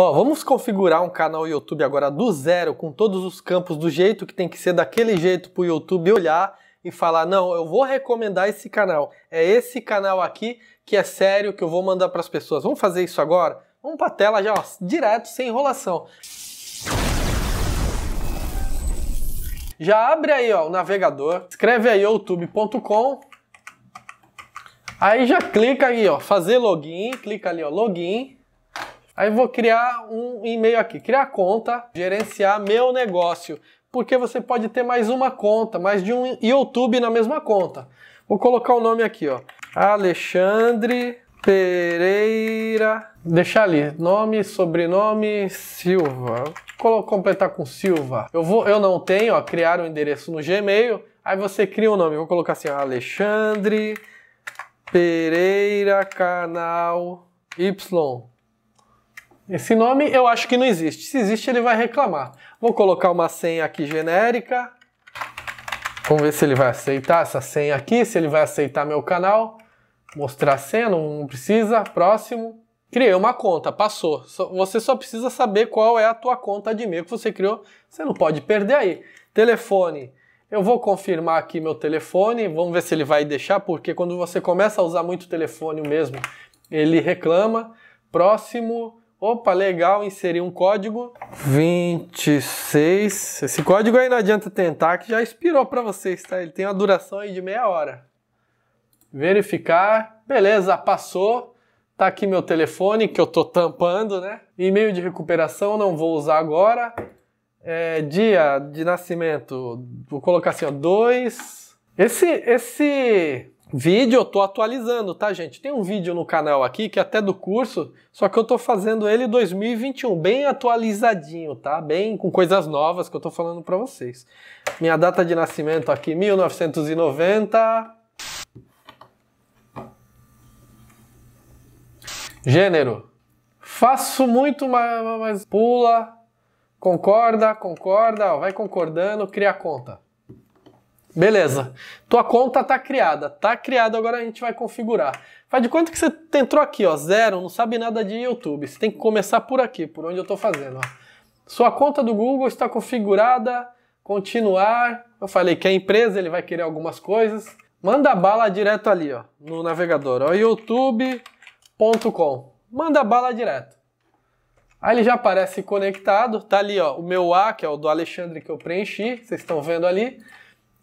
Ó, vamos configurar um canal YouTube agora do zero, com todos os campos do jeito que tem que ser, daquele jeito para o YouTube olhar e falar: não, eu vou recomendar esse canal. É esse canal aqui que é sério, que eu vou mandar para as pessoas. Vamos fazer isso agora? Vamos para a tela já, ó, direto, sem enrolação. Já abre aí ó, o navegador, escreve aí youtube.com, aí já clica aí, ó, fazer login, clica ali, ó, login. Aí vou criar um e-mail aqui, criar conta, gerenciar meu negócio, porque você pode ter mais uma conta, mais de um YouTube na mesma conta. Vou colocar o nome aqui, ó. Alexandre Pereira, deixar ali, nome, sobrenome, Silva. Vou completar com Silva. Eu vou, eu não tenho, ó, criar o um endereço no Gmail. Aí você cria o um nome, vou colocar assim, Alexandre Pereira Canal Y. Esse nome eu acho que não existe. Se existe, ele vai reclamar. Vou colocar uma senha aqui genérica. Vamos ver se ele vai aceitar essa senha aqui, se ele vai aceitar meu canal. Mostrar a senha, não precisa. Próximo. Criei uma conta, passou. Você só precisa saber qual é a tua conta de e-mail que você criou. Você não pode perder aí. Telefone. Eu vou confirmar aqui meu telefone. Vamos ver se ele vai deixar, porque quando você começa a usar muito telefone mesmo, ele reclama. Próximo. Opa, legal, inseri um código 26. Esse código aí não adianta tentar que já expirou para vocês, tá? Ele tem uma duração aí de meia hora. Verificar. Beleza, passou. Tá aqui meu telefone que eu tô tampando, né? E-mail de recuperação não vou usar agora. É, dia de nascimento, vou colocar assim, ó, 2 esse, esse vídeo eu tô atualizando, tá, gente? Tem um vídeo no canal aqui que é até do curso, só que eu tô fazendo ele 2021, bem atualizadinho, tá? Bem com coisas novas que eu tô falando para vocês. Minha data de nascimento aqui, 1990. Gênero. Faço muito, mas pula, concorda, concorda, vai concordando, cria conta. Beleza. Tua conta tá criada. Tá criada, agora a gente vai configurar. Faz de conta que você entrou aqui, ó, zero, não sabe nada de YouTube. Você tem que começar por aqui, por onde eu estou fazendo, ó. Sua conta do Google está configurada, continuar. Eu falei que é empresa, ele vai querer algumas coisas. Manda bala direto ali, ó, no navegador, ó, youtube.com. Manda bala direto. Aí ele já aparece conectado, tá ali, ó, o meu A, que é o do Alexandre que eu preenchi, vocês estão vendo ali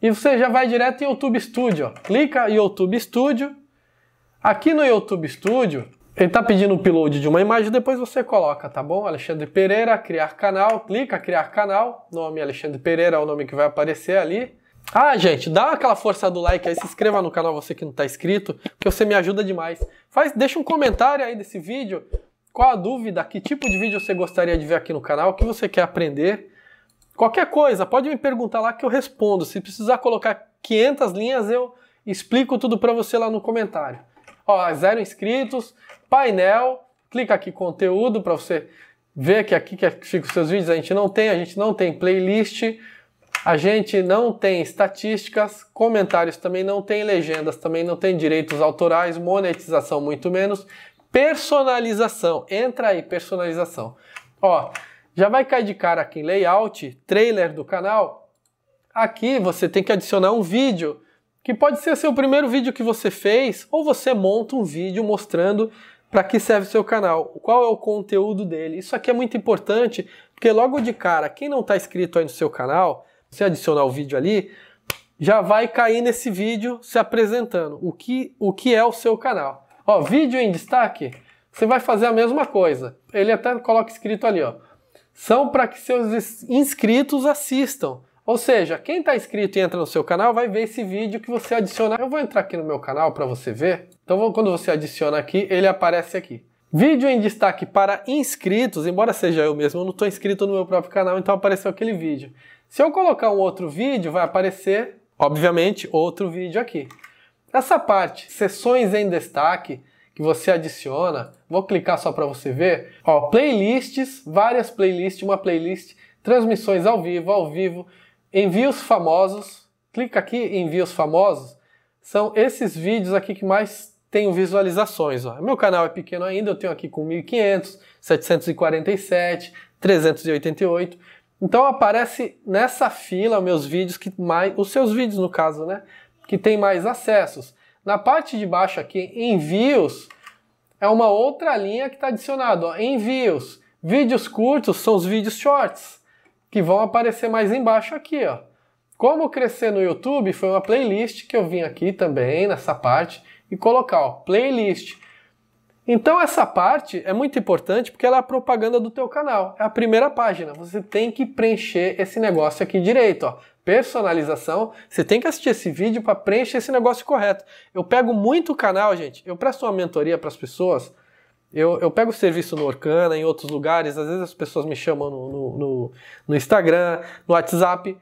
e você já vai direto em YouTube Studio. Ó. Clica em YouTube Studio. Aqui no YouTube Studio, ele está pedindo o upload de uma imagem, depois você coloca, tá bom? Alexandre Pereira, criar canal, clica criar canal, nome Alexandre Pereira é o nome que vai aparecer ali. Ah, gente, dá aquela força do like aí, se inscreva no canal você que não está inscrito, porque você me ajuda demais. Faz, deixa um comentário aí desse vídeo, qual a dúvida, que tipo de vídeo você gostaria de ver aqui no canal, o que você quer aprender. Qualquer coisa, pode me perguntar lá que eu respondo. Se precisar colocar 500 linhas, eu explico tudo para você lá no comentário. Ó, zero inscritos, painel, clica aqui conteúdo para você ver que aqui que fica os seus vídeos a gente não tem, a gente não tem playlist, a gente não tem estatísticas, comentários também não tem, legendas também não tem, direitos autorais, monetização muito menos, personalização. Entra aí, personalização. Ó, já vai cair de cara aqui em layout, trailer do canal. Aqui você tem que adicionar um vídeo, que pode ser seu primeiro vídeo que você fez, ou você monta um vídeo mostrando para que serve o seu canal, qual é o conteúdo dele. Isso aqui é muito importante, porque logo de cara, quem não está inscrito aí no seu canal, você adicionar o vídeo ali, já vai cair nesse vídeo se apresentando o que, o que é o seu canal. Ó, vídeo em destaque, você vai fazer a mesma coisa. Ele até coloca escrito ali, ó são para que seus inscritos assistam. Ou seja, quem está inscrito e entra no seu canal vai ver esse vídeo que você adiciona. Eu vou entrar aqui no meu canal para você ver. Então, quando você adiciona aqui, ele aparece aqui. Vídeo em destaque para inscritos, embora seja eu mesmo, eu não estou inscrito no meu próprio canal, então apareceu aquele vídeo. Se eu colocar um outro vídeo, vai aparecer, obviamente, outro vídeo aqui. Essa parte, sessões em destaque, que você adiciona. Vou clicar só para você ver. Ó, playlists, várias playlists, uma playlist, transmissões ao vivo, ao vivo, envios famosos. Clica aqui em envios famosos. São esses vídeos aqui que mais tenho visualizações. Ó. Meu canal é pequeno ainda, eu tenho aqui com 1.500, 747, 388. Então aparece nessa fila meus vídeos que mais, os seus vídeos no caso, né, que tem mais acessos. Na parte de baixo aqui, envios, é uma outra linha que está adicionada. envios. Vídeos curtos são os vídeos shorts, que vão aparecer mais embaixo aqui. Ó. Como crescer no YouTube foi uma playlist que eu vim aqui também nessa parte e colocar ó, playlist. Então essa parte é muito importante porque ela é a propaganda do teu canal, é a primeira página. Você tem que preencher esse negócio aqui direito, ó. Personalização, você tem que assistir esse vídeo para preencher esse negócio correto. Eu pego muito canal, gente. Eu presto uma mentoria para as pessoas. Eu, eu pego serviço no Orkana, em outros lugares. Às vezes as pessoas me chamam no, no, no, no Instagram, no WhatsApp.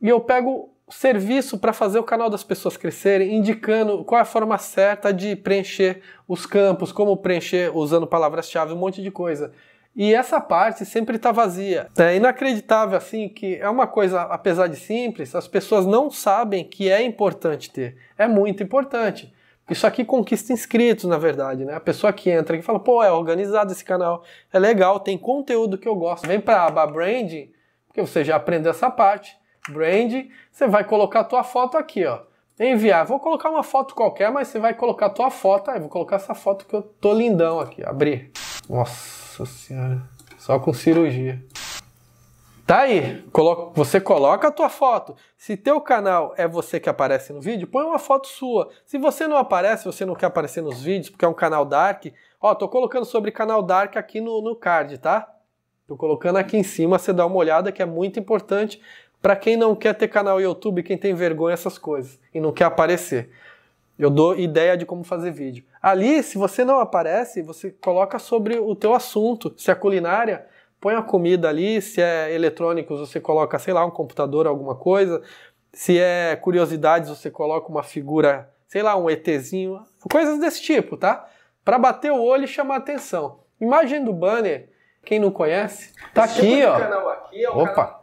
E eu pego serviço para fazer o canal das pessoas crescerem, indicando qual é a forma certa de preencher os campos, como preencher usando palavras-chave, um monte de coisa. E essa parte sempre está vazia. É inacreditável assim que é uma coisa, apesar de simples, as pessoas não sabem que é importante ter. É muito importante. Isso aqui conquista inscritos, na verdade, né? A pessoa que entra e fala, pô, é organizado esse canal, é legal, tem conteúdo que eu gosto. Vem para a aba branding, porque você já aprendeu essa parte brand, você vai colocar a tua foto aqui, ó. Enviar. Vou colocar uma foto qualquer, mas você vai colocar a tua foto. Aí, ah, vou colocar essa foto que eu tô lindão aqui. Abrir. Nossa senhora. Só com cirurgia. Tá aí, você coloca a tua foto. Se teu canal é você que aparece no vídeo, põe uma foto sua. Se você não aparece, você não quer aparecer nos vídeos, porque é um canal dark, ó, tô colocando sobre canal dark aqui no, no card, tá? Tô colocando aqui em cima, você dá uma olhada que é muito importante para quem não quer ter canal YouTube, quem tem vergonha essas coisas e não quer aparecer. Eu dou ideia de como fazer vídeo. Ali, se você não aparece, você coloca sobre o teu assunto. Se é culinária, põe a comida ali. Se é eletrônicos, você coloca, sei lá, um computador, alguma coisa. Se é curiosidades, você coloca uma figura, sei lá, um ETzinho, coisas desse tipo, tá? Para bater o olho e chamar atenção. Imagem do banner, quem não conhece, tá Esse tipo aqui, tipo ó. Canal aqui é um Opa.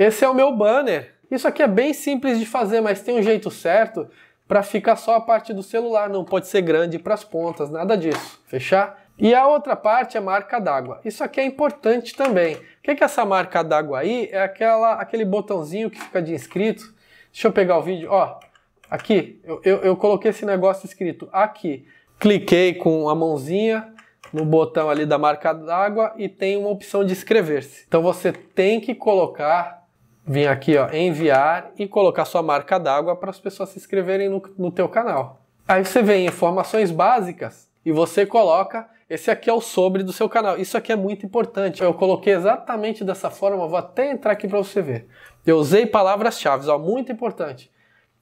Esse é o meu banner. Isso aqui é bem simples de fazer, mas tem um jeito certo para ficar só a parte do celular, não pode ser grande para as pontas, nada disso. Fechar? E a outra parte é marca d'água. Isso aqui é importante também. O que é essa marca d'água aí? É aquela, aquele botãozinho que fica de inscrito. Deixa eu pegar o vídeo. Ó, aqui, eu, eu, eu coloquei esse negócio escrito aqui. Cliquei com a mãozinha, no botão ali da marca d'água e tem uma opção de inscrever-se. Então você tem que colocar vir aqui, ó, enviar e colocar sua marca d'água para as pessoas se inscreverem no, no teu canal. Aí você vem informações básicas e você coloca esse aqui é o sobre do seu canal. Isso aqui é muito importante. Eu coloquei exatamente dessa forma, vou até entrar aqui para você ver. Eu usei palavras-chave, ó, muito importante.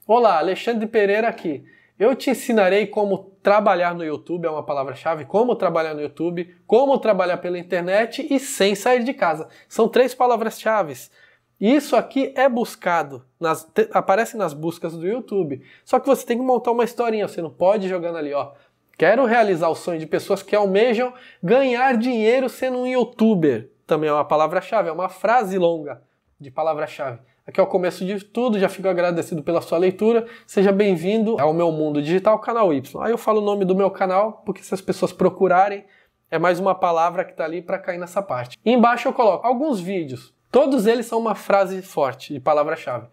Olá, Alexandre Pereira aqui. Eu te ensinarei como trabalhar no YouTube, é uma palavra-chave, como trabalhar no YouTube, como trabalhar pela internet e sem sair de casa. São três palavras-chave isso aqui é buscado, nas, te, aparece nas buscas do YouTube. Só que você tem que montar uma historinha, você não pode ir jogando ali, ó. Quero realizar o sonho de pessoas que almejam ganhar dinheiro sendo um youtuber. Também é uma palavra-chave, é uma frase longa de palavra-chave. Aqui é o começo de tudo, já fico agradecido pela sua leitura. Seja bem-vindo ao meu mundo digital, canal Y. Aí eu falo o nome do meu canal, porque se as pessoas procurarem, é mais uma palavra que está ali para cair nessa parte. E embaixo eu coloco alguns vídeos Todos eles são uma frase forte e palavra-chave.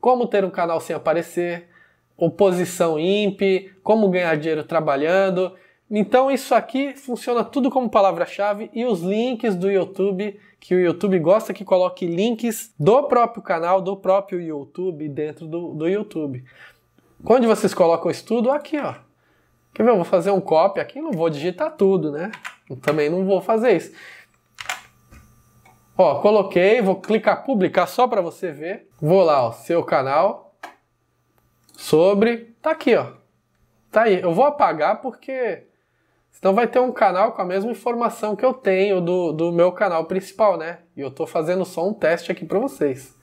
Como ter um canal sem aparecer, oposição imp, como ganhar dinheiro trabalhando. Então isso aqui funciona tudo como palavra-chave e os links do YouTube, que o YouTube gosta que coloque links do próprio canal, do próprio YouTube, dentro do, do YouTube. Onde vocês colocam isso estudo? Aqui, ó. Quer ver? Eu vou fazer um copy aqui, não vou digitar tudo, né? Eu também não vou fazer isso. Ó, coloquei, vou clicar publicar só para você ver. Vou lá, ó, seu canal. Sobre. Tá aqui, ó. Tá aí. Eu vou apagar porque senão vai ter um canal com a mesma informação que eu tenho do, do meu canal principal, né? E eu tô fazendo só um teste aqui para vocês.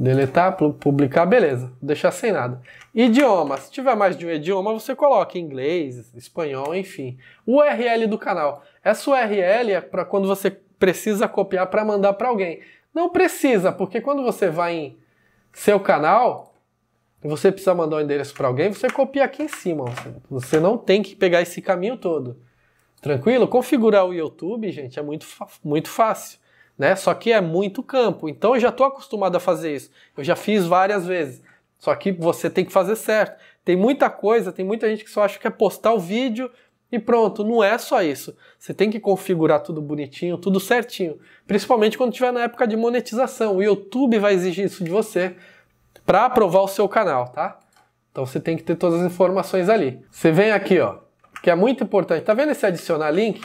Deletar, publicar, beleza, deixar sem nada. Idioma, se tiver mais de um idioma, você coloca inglês, espanhol, enfim. URL do canal. Essa URL é para quando você precisa copiar para mandar para alguém. Não precisa, porque quando você vai em seu canal, você precisa mandar um endereço para alguém, você copia aqui em cima. Você não tem que pegar esse caminho todo. Tranquilo? Configurar o YouTube, gente, é muito, muito fácil né? Só que é muito campo. Então eu já estou acostumado a fazer isso. Eu já fiz várias vezes. Só que você tem que fazer certo. Tem muita coisa, tem muita gente que só acha que é postar o vídeo e pronto. Não é só isso. Você tem que configurar tudo bonitinho, tudo certinho. Principalmente quando estiver na época de monetização. O YouTube vai exigir isso de você para aprovar o seu canal, tá? Então você tem que ter todas as informações ali. Você vem aqui, ó, que é muito importante. Tá vendo esse adicionar link?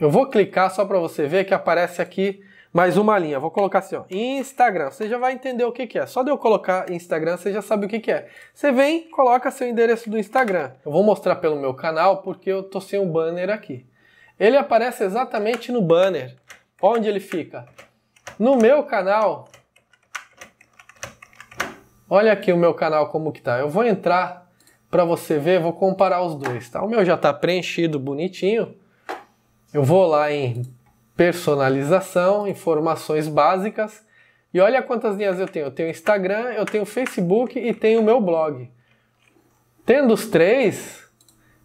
Eu vou clicar só para você ver que aparece aqui mais uma linha. Vou colocar assim, ó, Instagram. Você já vai entender o que, que é. Só de eu colocar Instagram, você já sabe o que, que é. Você vem, coloca seu endereço do Instagram. Eu vou mostrar pelo meu canal porque eu tô sem um banner aqui. Ele aparece exatamente no banner. Onde ele fica? No meu canal. Olha aqui o meu canal como que tá. Eu vou entrar para você ver, vou comparar os dois, tá? O meu já tá preenchido bonitinho. Eu vou lá em personalização, informações básicas e olha quantas linhas eu tenho. Eu tenho Instagram, eu tenho Facebook e tenho meu blog. Tendo os três,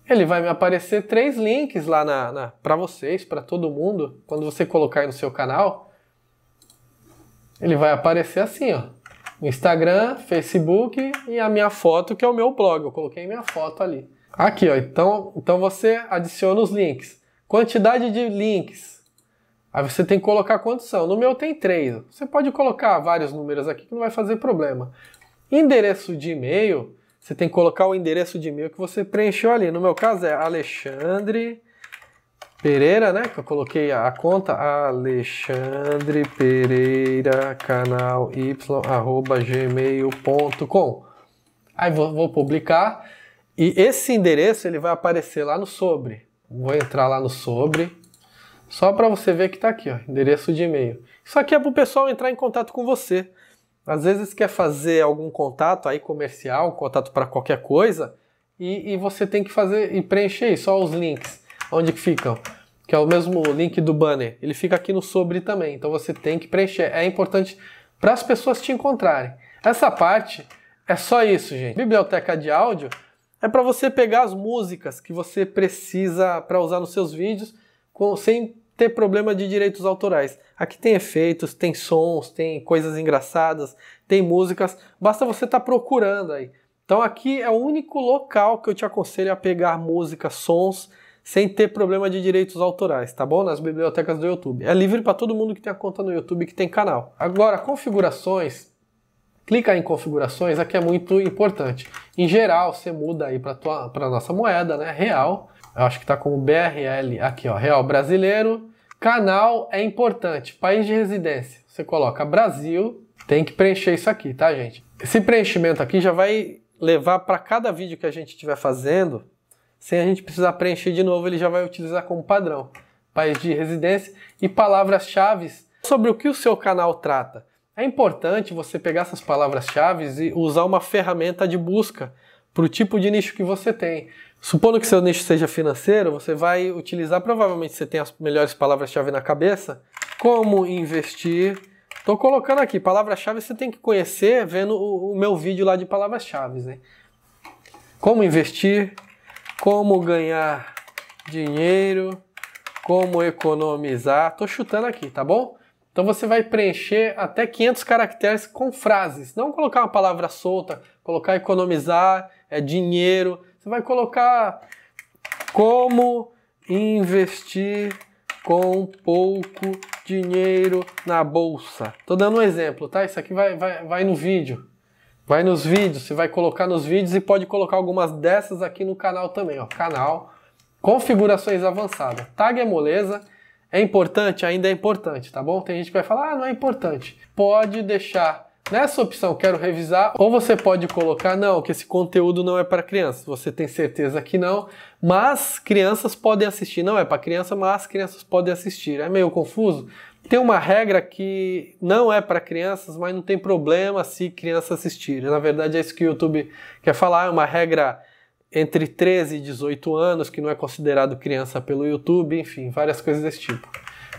ele vai me aparecer três links lá na, na para vocês, para todo mundo, quando você colocar no seu canal. Ele vai aparecer assim, ó. Instagram, Facebook e a minha foto, que é o meu blog. Eu coloquei minha foto ali. Aqui, ó. Então, então você adiciona os links. Quantidade de links. Aí você tem que colocar quantos são. No meu tem três. Você pode colocar vários números aqui que não vai fazer problema. Endereço de e-mail, você tem que colocar o endereço de e-mail que você preencheu ali. No meu caso é Alexandre Pereira, né? Que eu coloquei a conta Alexandre Pereira canal y arroba gmail.com. Aí vou, vou publicar e esse endereço ele vai aparecer lá no sobre. Vou entrar lá no sobre. Só para você ver que está aqui, ó, endereço de e-mail. Isso aqui é para o pessoal entrar em contato com você. Às vezes quer fazer algum contato aí comercial, contato para qualquer coisa, e, e, você tem que fazer e preencher só os links. Onde que ficam? Que é o mesmo link do banner. Ele fica aqui no sobre também, então você tem que preencher. É importante para as pessoas te encontrarem. Essa parte é só isso, gente. Biblioteca de áudio é para você pegar as músicas que você precisa para usar nos seus vídeos com, sem ter problema de direitos autorais. Aqui tem efeitos, tem sons, tem coisas engraçadas, tem músicas, basta você estar tá procurando aí. Então aqui é o único local que eu te aconselho a pegar música, sons, sem ter problema de direitos autorais, tá bom? Nas bibliotecas do YouTube. É livre para todo mundo que tem a conta no YouTube que tem canal. Agora, configurações clica em configurações, aqui é muito importante. Em geral, você muda aí para a nossa moeda, né? Real. Eu acho que está com o BRL aqui, ó. Real brasileiro. Canal é importante. País de residência. Você coloca Brasil. Tem que preencher isso aqui, tá, gente? Esse preenchimento aqui já vai levar para cada vídeo que a gente estiver fazendo, sem a gente precisar preencher de novo, ele já vai utilizar como padrão. País de residência e palavras-chave sobre o que o seu canal trata. É importante você pegar essas palavras-chave e usar uma ferramenta de busca para o tipo de nicho que você tem. Supondo que seu nicho seja financeiro, você vai utilizar, provavelmente você tem as melhores palavras-chave na cabeça, como investir. Estou colocando aqui, palavras-chave você tem que conhecer vendo o, o meu vídeo lá de palavras-chave. Né? Como investir, como ganhar dinheiro, como economizar. Estou chutando aqui, tá bom? Então você vai preencher até 500 caracteres com frases. Não colocar uma palavra solta, colocar economizar, é dinheiro. Você vai colocar como investir com pouco dinheiro na bolsa. Estou dando um exemplo, tá? Isso aqui vai, vai, vai no vídeo. Vai nos vídeos, você vai colocar nos vídeos e pode colocar algumas dessas aqui no canal também, ó. Canal, configurações avançadas. Tag é moleza é importante? Ainda é importante, tá bom? Tem gente que vai falar, ah, não é importante. Pode deixar nessa opção, quero revisar, ou você pode colocar, não, que esse conteúdo não é para crianças. Você tem certeza que não, mas crianças podem assistir. Não é para criança, mas crianças podem assistir. É meio confuso? Tem uma regra que não é para crianças, mas não tem problema se criança assistir. Na verdade, é isso que o YouTube quer falar, é uma regra entre 13 e 18 anos, que não é considerado criança pelo YouTube, enfim, várias coisas desse tipo.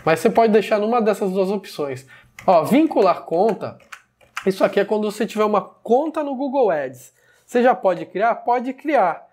Mas você pode deixar numa dessas duas opções. Ó, vincular conta, isso aqui é quando você tiver uma conta no Google Ads. Você já pode criar? Pode criar.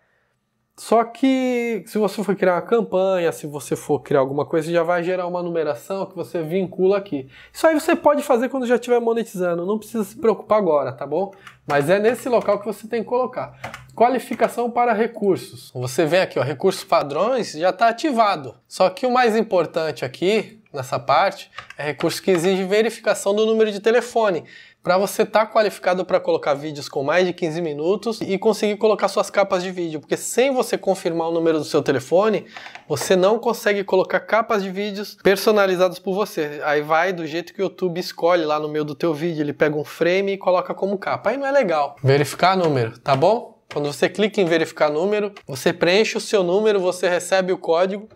Só que se você for criar uma campanha, se você for criar alguma coisa, já vai gerar uma numeração que você vincula aqui. Isso aí você pode fazer quando já estiver monetizando, não precisa se preocupar agora, tá bom? Mas é nesse local que você tem que colocar. Qualificação para recursos. Você vem aqui, ó, recursos padrões já está ativado. Só que o mais importante aqui, nessa parte, é recurso que exige verificação do número de telefone para você estar tá qualificado para colocar vídeos com mais de 15 minutos e conseguir colocar suas capas de vídeo, porque sem você confirmar o número do seu telefone, você não consegue colocar capas de vídeos personalizados por você. Aí vai do jeito que o YouTube escolhe lá no meio do teu vídeo, ele pega um frame e coloca como capa. Aí não é legal. Verificar número, tá bom? Quando você clica em verificar número, você preenche o seu número, você recebe o código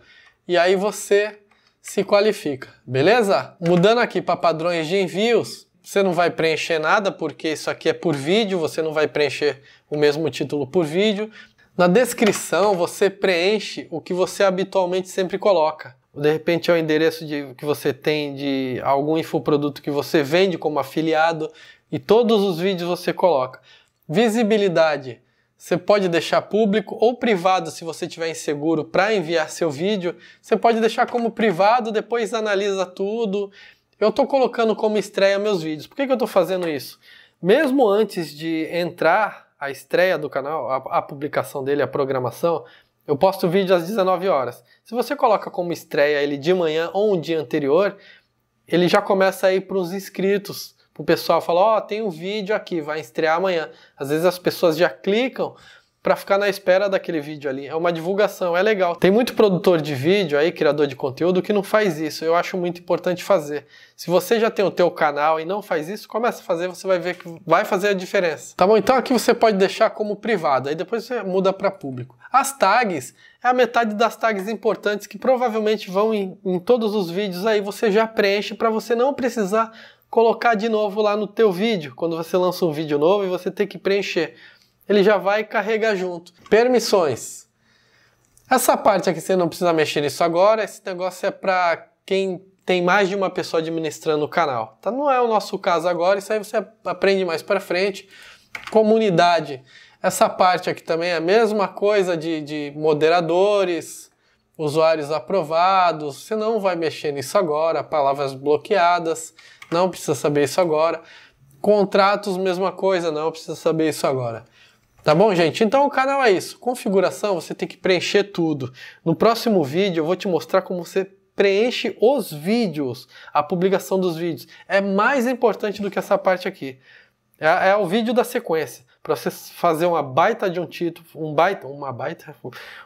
e aí você se qualifica, beleza? Mudando aqui para padrões de envios, você não vai preencher nada porque isso aqui é por vídeo, você não vai preencher o mesmo título por vídeo. Na descrição você preenche o que você habitualmente sempre coloca. De repente é o endereço de, que você tem de algum infoproduto que você vende como afiliado e todos os vídeos você coloca. Visibilidade. Você pode deixar público ou privado se você tiver inseguro para enviar seu vídeo. Você pode deixar como privado, depois analisa tudo eu estou colocando como estreia meus vídeos. Por que, que eu estou fazendo isso? Mesmo antes de entrar a estreia do canal, a, a publicação dele, a programação, eu posto o vídeo às 19 horas. Se você coloca como estreia ele de manhã ou um dia anterior, ele já começa a ir para os inscritos. O pessoal fala, ó, oh, tem um vídeo aqui, vai estrear amanhã. Às vezes as pessoas já clicam para ficar na espera daquele vídeo ali. É uma divulgação, é legal. Tem muito produtor de vídeo aí, criador de conteúdo, que não faz isso. Eu acho muito importante fazer. Se você já tem o teu canal e não faz isso, começa a fazer, você vai ver que vai fazer a diferença. Tá bom? Então aqui você pode deixar como privado, aí depois você muda para público. As tags é a metade das tags importantes que provavelmente vão em, em todos os vídeos aí, você já preenche para você não precisar colocar de novo lá no teu vídeo, quando você lança um vídeo novo e você tem que preencher ele já vai carregar junto. Permissões. Essa parte aqui você não precisa mexer nisso agora, esse negócio é para quem tem mais de uma pessoa administrando o canal. Tá? Não é o nosso caso agora, isso aí você aprende mais para frente. Comunidade. Essa parte aqui também é a mesma coisa de, de moderadores, usuários aprovados. Você não vai mexer nisso agora, palavras bloqueadas, não precisa saber isso agora. Contratos, mesma coisa, não precisa saber isso agora. Tá bom, gente? Então o canal é isso. Configuração, você tem que preencher tudo. No próximo vídeo eu vou te mostrar como você preenche os vídeos, a publicação dos vídeos. É mais importante do que essa parte aqui. É, é o vídeo da sequência. Para você fazer uma baita de um título, um baita, uma baita,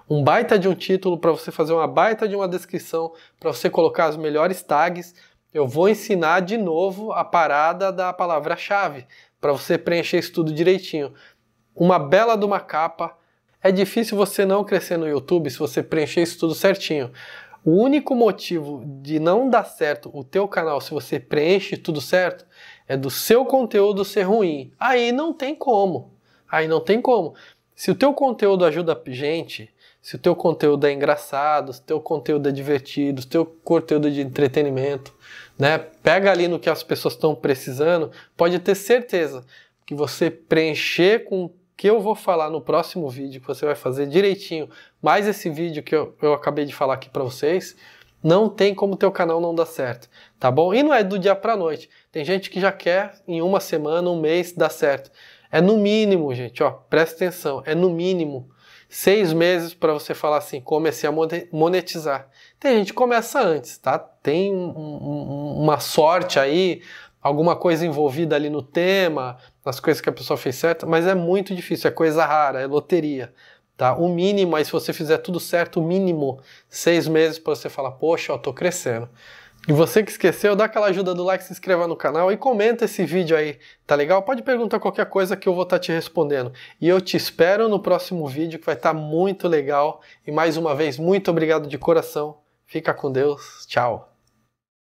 um baita de um título, para você fazer uma baita de uma descrição, para você colocar as melhores tags, eu vou ensinar de novo a parada da palavra-chave, para você preencher isso tudo direitinho uma bela de uma capa. É difícil você não crescer no YouTube se você preencher isso tudo certinho. O único motivo de não dar certo o teu canal se você preenche tudo certo é do seu conteúdo ser ruim. Aí não tem como. Aí não tem como. Se o teu conteúdo ajuda gente, se o teu conteúdo é engraçado, se o teu conteúdo é divertido, se o teu conteúdo é de entretenimento, né? Pega ali no que as pessoas estão precisando, pode ter certeza que você preencher com que eu vou falar no próximo vídeo, que você vai fazer direitinho, mais esse vídeo que eu, eu acabei de falar aqui para vocês, não tem como teu canal não dar certo, tá bom? E não é do dia para noite. Tem gente que já quer em uma semana, um mês dar certo. É no mínimo, gente, ó, presta atenção, é no mínimo seis meses para você falar assim, comecei a monetizar. Tem gente que começa antes, tá? Tem um, um, uma sorte aí, alguma coisa envolvida ali no tema, nas coisas que a pessoa fez certo mas é muito difícil, é coisa rara, é loteria. Tá? O mínimo, aí se você fizer tudo certo, o mínimo, seis meses para você falar, poxa, ó, tô crescendo. E você que esqueceu, dá aquela ajuda do like, se inscreva no canal e comenta esse vídeo aí, tá legal? Pode perguntar qualquer coisa que eu vou estar tá te respondendo. E eu te espero no próximo vídeo que vai estar tá muito legal. E mais uma vez, muito obrigado de coração. Fica com Deus. Tchau.